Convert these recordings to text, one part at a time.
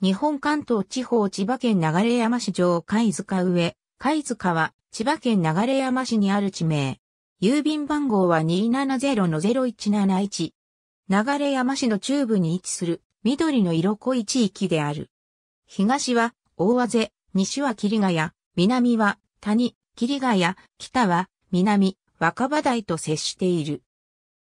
日本関東地方千葉県流山市上貝塚上、貝塚は千葉県流山市にある地名。郵便番号は270-0171。流山市の中部に位置する緑の色濃い地域である。東は大和瀬、西は霧ヶ谷、南は谷、霧ヶ谷、北は南、若葉台と接している。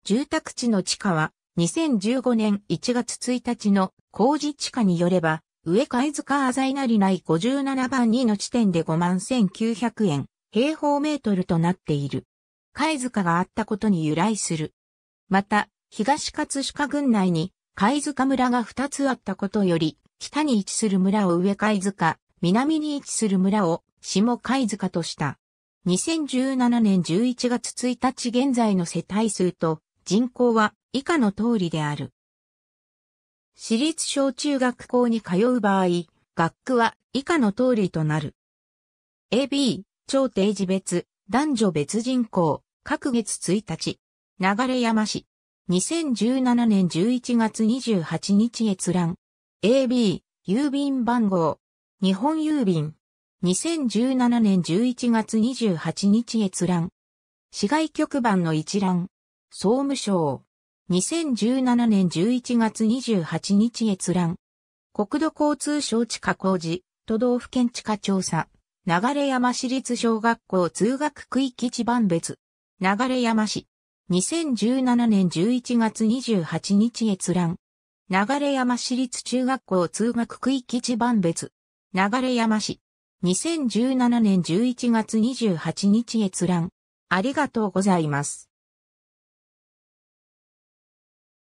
住宅地の地下は2015年1月1日の工事地下によれば、上貝塚浅ざいなり内57番2の地点で51,900円、平方メートルとなっている。貝塚があったことに由来する。また、東葛飾郡内に貝塚村が2つあったことより、北に位置する村を上貝塚、南に位置する村を下貝塚とした。2017年11月1日現在の世帯数と人口は以下の通りである。私立小中学校に通う場合、学区は以下の通りとなる。AB、超定時別、男女別人口、各月1日、流山市。2017年11月28日閲覧。AB、郵便番号。日本郵便。2017年11月28日閲覧。市外局番の一覧。総務省。2017年11月28日閲覧。国土交通省地下工事、都道府県地下調査。流山市立小学校通学区域地番別。流山市。2017年11月28日閲覧。流山市立中学校通学区域地番別。流山市。2017年11月28日閲覧。ありがとうございます。